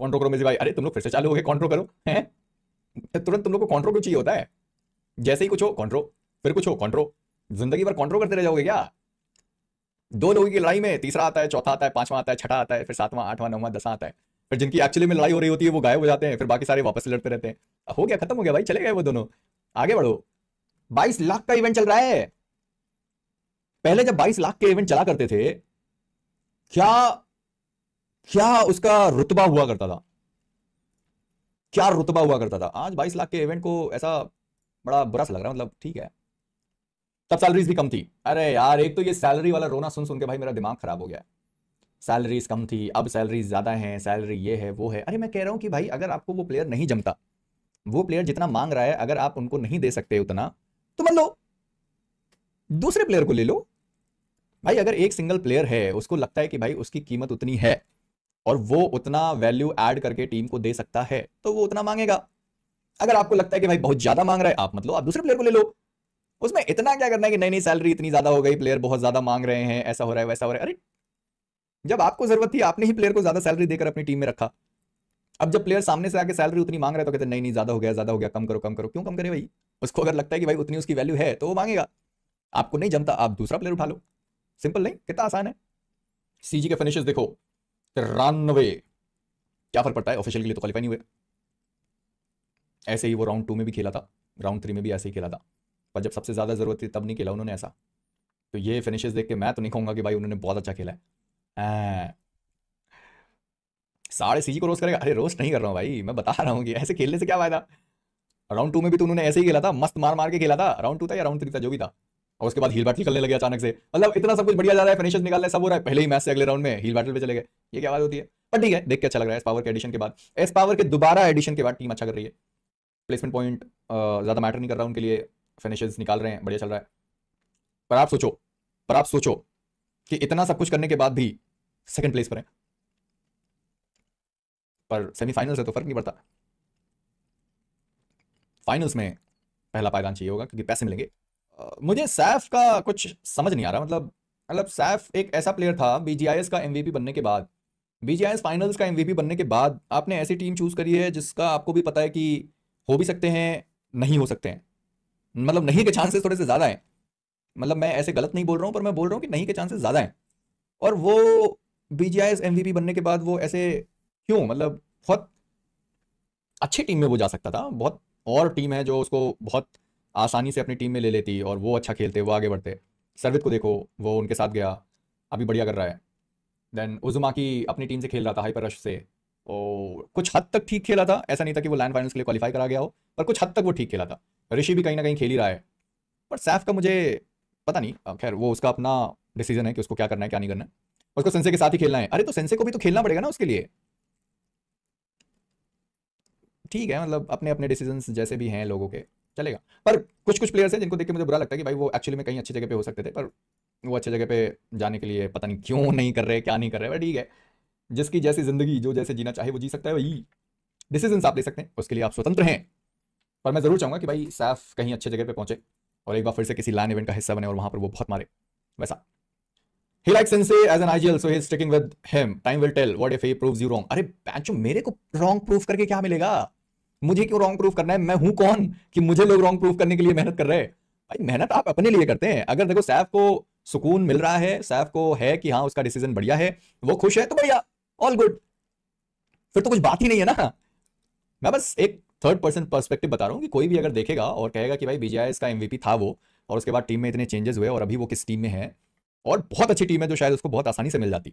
कॉन्ट्रो करो मेरे भाई अरे तुम लोग फिर से चालू हो गए कॉन्ट्रो करो है तो तुरंत तुम लोग को कॉन्ट्रो क्यों चाहिए होता है जैसे ही कुछ हो कॉन्ट्रो फिर कुछ हो कॉन्ट्रो जिंदगी भर कॉन्ट्रो करते रह जाओगे क्या दो लोगों की लड़ाई में तीसरा आता है चौथा आता है पांचवा आता है छठा आता है फिर सातवां आठवां नौवां दसा आता है फिर जिनकी एक्चुअली में लड़ाई हो रही होती है वो गायब हो जाते हैं फिर बाकी सारे वापस लड़ते रहते हैं हो गया खत्म हो गया भाई चले गए वो दोनों आगे बढ़ो बाईस लाख का इवेंट चल रहा है पहले जब बाईस लाख के इवेंट चला करते थे क्या क्या उसका रुतबा हुआ करता था क्या रुतबा हुआ करता था आज बाईस लाख के इवेंट को ऐसा बड़ा बुरा सा लग रहा है मतलब ठीक है तब सैलरीज भी कम थी अरे यार एक तो ये सैलरी वाला रोना सुन सुन के भाई मेरा दिमाग खराब हो गया सैलरीज कम थी अब सैलरीज ज़्यादा है सैलरी ये है वो है अरे मैं कह रहा हूँ कि भाई अगर आपको वो प्लेयर नहीं जमता वो प्लेयर जितना मांग रहा है अगर आप उनको नहीं दे सकते उतना तो मान लो दूसरे प्लेयर को ले लो भाई अगर एक सिंगल प्लेयर है उसको लगता है कि भाई उसकी कीमत उतनी है और वो उतना वैल्यू एड करके टीम को दे सकता है तो वो उतना मांगेगा अगर आपको लगता है कि भाई बहुत ज्यादा मांग रहा है आप मतलब आप दूसरे प्लेयर को ले लो उसमें इतना क्या करना है कि नई नई सैलरी इतनी ज्यादा हो गई प्लेयर बहुत ज्यादा मांग रहे हैं ऐसा हो रहा है वैसा हो रहा है अरे जब आपको जरूरत थी आपने ही प्लेयर को ज्यादा सैलरी देकर अपनी टीम में रखा अब जब प्लेयर सामने से आके सैलरी उतनी मांग रहे तो कहते नहीं नहीं ज्यादा हो गया ज्यादा हो गया कम करो कम करो क्यों कम करे भाई उसको अगर लगता है कि भाई उतनी उसकी वैल्यू है तो वो मांगेगा आपको नहीं जमता आप दूसरा प्लेयर उठा लो सिंपल नहीं कितना आसान है सीजी के फिनिशेस देखो तिरानवे क्या फर्क पड़ता है ऑफिशियल के लिए तो क्वालिफाई नहीं हुए ऐसे ही वो राउंड टू में भी खेला था राउंड थ्री में भी ऐसे ही खेला था पर जब सबसे ज़्यादा ज़रूरत थी तब नहीं खेला उन्होंने ऐसा तो ये फिनिशेस देख के मैं तो नहीं कहूंगा कि भाई उन्होंने बहुत अच्छा खेला है हाँ। साढ़े सी को रोस्ट करेगा अरे रोस्ट नहीं कर रहा हूँ भाई मैं बता रहा हूँ कि ऐसे खेलने से क्या फायदा राउंड टू में भी तो उन्होंने ऐसे ही खेला था मस्त मार मार के खेला था राउंड टू था या राउंड थ्री था जो भी था और उसके बाद हील बैटल करने लगे अचानक से मतलब इतना सब कुछ बढ़िया जा रहा है फिनिशेस निकाल रहे सब हो रहा है पहले ही मैच से अगले राउंड में हील बैटल पे चले गए ये क्या बात होती है पर ठीक है देख के अच्छा लग रहा है एस पावर के एडिशन के बाद एस पावर के दोबारा एडिशन के बाद टीम अच्छा कर रही है प्लेसमेंट पॉइंट ज़्यादा मैटर नहीं कर रहा उनके लिए फिनिशेज निकाल रहे हैं बढ़िया चल रहा है पर आप सोचो पर आप सोचो कि इतना सब कुछ करने के बाद भी सेकेंड प्लेस पर है पर सेमीफाइनल से तो फर्क नहीं पड़ता फाइनल्स में पहला पायदान चाहिए होगा क्योंकि पैसे मिलेंगे मुझे सैफ का कुछ समझ नहीं आ रहा मतलब मतलब सैफ एक ऐसा प्लेयर था बीजीआईएस का एमवीपी बनने के बाद बीजीआईएस फाइनल्स का एमवीपी बनने के बाद आपने ऐसी टीम चूज करी है जिसका आपको भी पता है कि हो भी सकते हैं नहीं हो सकते हैं मतलब नहीं के चांसेस थोड़े से ज़्यादा हैं मतलब मैं ऐसे गलत नहीं बोल रहा हूँ पर मैं बोल रहा हूँ कि नहीं के चांसेस ज़्यादा हैं और वो B G I S M V P बनने के बाद वो ऐसे क्यों मतलब बहुत अच्छी टीम में वो जा सकता था बहुत और टीम है जो उसको बहुत आसानी से अपनी टीम में ले लेती और वो अच्छा खेलते वो आगे बढ़ते सर्वित को देखो वो उनके साथ गया अभी बढ़िया कर रहा है देन उजुमा की अपनी टीम से खेल रहा था हाइपर रश से और कुछ हद तक ठीक खेला था ऐसा नहीं था कि वो लैंड फाइनल्स के लिए क्वालिफाई करा गया हो पर कुछ हद तक वो ठीक खेला था ऋषि भी कहीं ना कहीं खेल ही रहा है पर सैफ का मुझे पता नहीं खैर वो उसका अपना डिसीजन है कि उसको क्या करना है क्या नहीं करना है उसको सेंसे के साथ ही खेलना है अरे तो सेंसे को भी तो खेलना पड़ेगा ना उसके लिए ठीक है मतलब अपने अपने डिसीजन जैसे भी हैं लोगों के चलेगा पर कुछ कुछ प्लेयर्स हैं जिनको देख के मुझे बुरा लगता है कि भाई वो एक्चुअली में कहीं अच्छी जगह पे हो सकते थे पर वो अच्छे जगह पे जाने के लिए पता नहीं क्यों नहीं कर रहे क्या नहीं कर रहे ठीक है जिसकी जैसी जिंदगी जो जैसे जीना चाहे वो जी सकता है वही डिसीजन आप ले सकते हैं उसके लिए आप स्वतंत्र हैं पर मैं जरूर चाहूंगा कि भाई सैफ कहीं अच्छे जगह पर पहुंचे और एक बार फिर से किसी लैन इवेंट का हिस्सा बने और वहां पर वो बहुत मारे वैसा He likes Sensei as an ideal, so he's sticking with him. Time will tell what if he proves you wrong. अरे बैंचो मेरे को wrong prove करके क्या मिलेगा मुझे क्यों रॉन्ग प्रूफ करना है मैं हूं कौन कि मुझे लोग रॉन्ग प्रूफ करने के लिए मेहनत कर रहे हैं भाई मेहनत आप अपने लिए करते हैं अगर देखो सैफ को सुकून मिल रहा है सैफ को है कि हाँ उसका डिसीजन बढ़िया है वो खुश है तो भैया ऑल गुड फिर तो कुछ बात ही नहीं है ना मैं बस एक थर्ड पर्सन पर्सपेक्टिव बता रहा हूँ कि कोई भी अगर देखेगा और कहेगा कि भाई बीजीआईएस का एमवीपी था वो और उसके बाद टीम में इतने चेंजेस हुए और अभी वो किस टीम में है और बहुत अच्छी टीम है जो शायद उसको बहुत आसानी से मिल जाती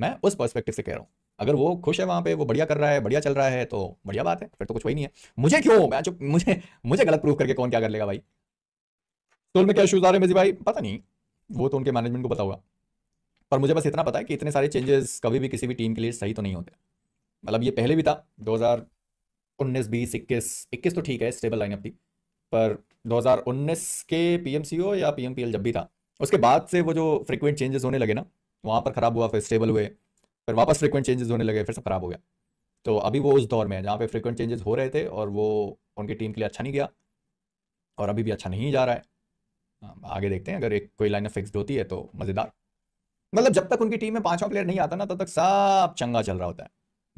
मैं उस पर्सपेक्टिव से कह रहा हूँ अगर वो खुश है वहाँ पे वो बढ़िया कर रहा है बढ़िया चल रहा है तो बढ़िया बात है फिर तो कुछ वही नहीं है मुझे क्यों मैं चुप मुझे मुझे गलत प्रूफ करके कौन क्या कर लेगा भाई तो में क्या इशूज़ आ रहे हैं मेजी भाई पता नहीं वो तो उनके मैनेजमेंट को पता होगा पर मुझे बस इतना पता है कि इतने सारे चेंजेस कभी भी किसी भी टीम के लिए सही तो नहीं होते मतलब ये पहले भी था दो हज़ार उन्नीस बीस इक्कीस इक्कीस तो ठीक है स्टेबल लाइनअप थी पर दो हज़ार उन्नीस के ओ या एल जब भी था उसके बाद से वो जो फ्रिक्वेंट चेंजेस होने लगे ना वहाँ पर ख़राब हुआ फिर स्टेबल हुए फिर वापस फ्रिक्वेंट चेंजेस होने लगे फिर सब खराब हो गया तो अभी वो उस दौर में है जहाँ पे फ्रिक्वेंट चेंजेस हो रहे थे और वो उनकी टीम के लिए अच्छा नहीं गया और अभी भी अच्छा नहीं जा रहा है आगे देखते हैं अगर एक कोई लाइन फिक्सड होती है तो मज़ेदार मतलब जब तक उनकी टीम में पाँचवा प्लेयर नहीं आता ना तब तक सब चंगा चल रहा होता है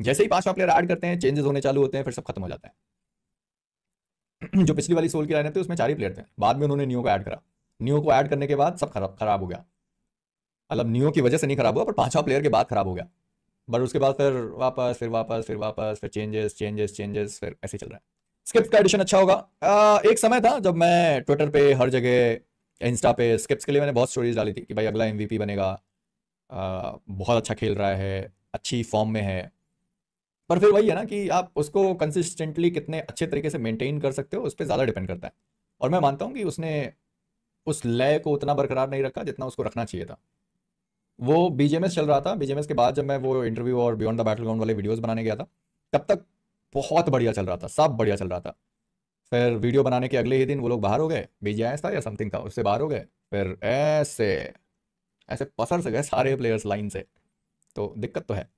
जैसे ही पाँचवा प्लेयर ऐड करते हैं चेंजेस होने चालू होते हैं फिर सब खत्म हो जाता है जो पिछली वाली सोल की लाइन थी उसमें चार ही प्लेयर थे बाद में उन्होंने न्यू को ऐड करा न्यू को ऐड करने के बाद सब खराब खराब हो गया मतलब न्यू की वजह से नहीं खराब हुआ पर पांचवा प्लेयर के बाद खराब हो गया बट उसके बाद फिर वापस फिर वापस फिर वापस फिर चेंजेस चेंजेस चेंजेस फिर ऐसे चल रहा है स्किप्स का एडिशन अच्छा होगा एक समय था जब मैं ट्विटर पे हर जगह इंस्टा पे स्किप्स के लिए मैंने बहुत स्टोरीज डाली थी कि भाई अगला एम बनेगा बहुत अच्छा खेल रहा है अच्छी फॉर्म में है पर फिर वही है ना कि आप उसको कंसिस्टेंटली कितने अच्छे तरीके से मेंटेन कर सकते हो उस पर ज़्यादा डिपेंड करता है और मैं मानता हूँ कि उसने उस लय को उतना बरकरार नहीं रखा जितना उसको रखना चाहिए था वो बीजेएमएस चल रहा था बीजेएमएस के बाद जब मैं वो इंटरव्यू और बियॉन्ड द बैटल ग्राउंड वाले वीडियोस बनाने गया था तब तक बहुत बढ़िया चल रहा था सब बढ़िया चल रहा था फिर वीडियो बनाने के अगले ही दिन वो लोग बाहर हो गए बीजेएमएस था या समथिंग था उससे बाहर हो गए फिर ऐसे ऐसे पसर से गए सारे प्लेयर्स लाइन से तो दिक्कत तो है